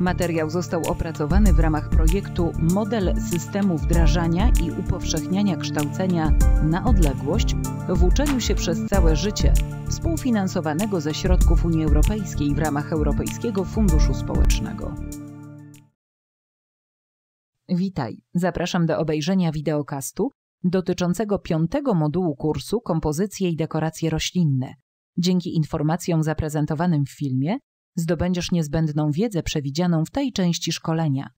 Materiał został opracowany w ramach projektu Model systemu wdrażania i upowszechniania kształcenia na odległość w uczeniu się przez całe życie, współfinansowanego ze środków Unii Europejskiej w ramach Europejskiego Funduszu Społecznego. Witaj, zapraszam do obejrzenia wideokastu dotyczącego piątego modułu kursu Kompozycje i dekoracje roślinne. Dzięki informacjom zaprezentowanym w filmie zdobędziesz niezbędną wiedzę przewidzianą w tej części szkolenia.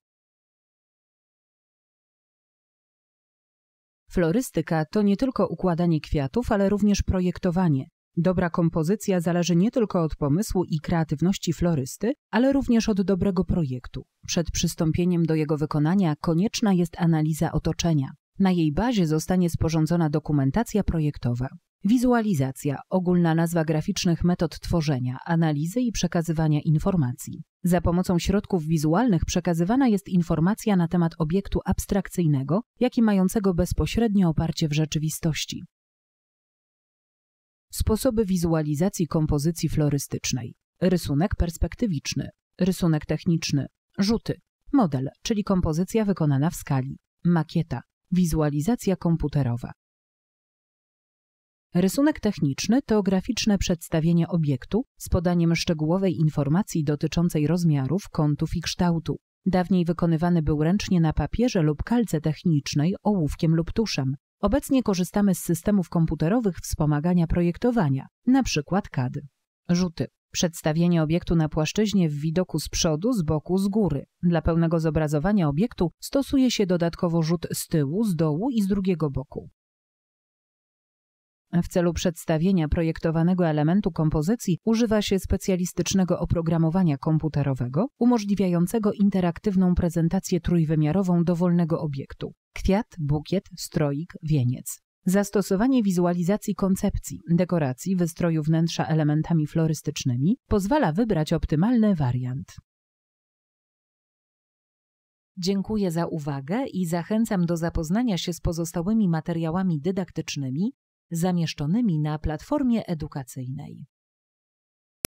Florystyka to nie tylko układanie kwiatów, ale również projektowanie. Dobra kompozycja zależy nie tylko od pomysłu i kreatywności florysty, ale również od dobrego projektu. Przed przystąpieniem do jego wykonania konieczna jest analiza otoczenia. Na jej bazie zostanie sporządzona dokumentacja projektowa. Wizualizacja, ogólna nazwa graficznych metod tworzenia, analizy i przekazywania informacji. Za pomocą środków wizualnych przekazywana jest informacja na temat obiektu abstrakcyjnego, jak i mającego bezpośrednie oparcie w rzeczywistości. Sposoby wizualizacji kompozycji florystycznej. Rysunek perspektywiczny, rysunek techniczny, rzuty, model, czyli kompozycja wykonana w skali, makieta, Wizualizacja komputerowa. Rysunek techniczny to graficzne przedstawienie obiektu z podaniem szczegółowej informacji dotyczącej rozmiarów, kątów i kształtu. Dawniej wykonywany był ręcznie na papierze lub kalce technicznej, ołówkiem lub tuszem. Obecnie korzystamy z systemów komputerowych wspomagania projektowania, np. CAD. Rzuty. Przedstawienie obiektu na płaszczyźnie w widoku z przodu, z boku, z góry. Dla pełnego zobrazowania obiektu stosuje się dodatkowo rzut z tyłu, z dołu i z drugiego boku. W celu przedstawienia projektowanego elementu kompozycji używa się specjalistycznego oprogramowania komputerowego, umożliwiającego interaktywną prezentację trójwymiarową dowolnego obiektu kwiat, bukiet, stroik, wieniec. Zastosowanie wizualizacji koncepcji, dekoracji, wystroju wnętrza elementami florystycznymi pozwala wybrać optymalny wariant. Dziękuję za uwagę i zachęcam do zapoznania się z pozostałymi materiałami dydaktycznymi zamieszczonymi na platformie edukacyjnej.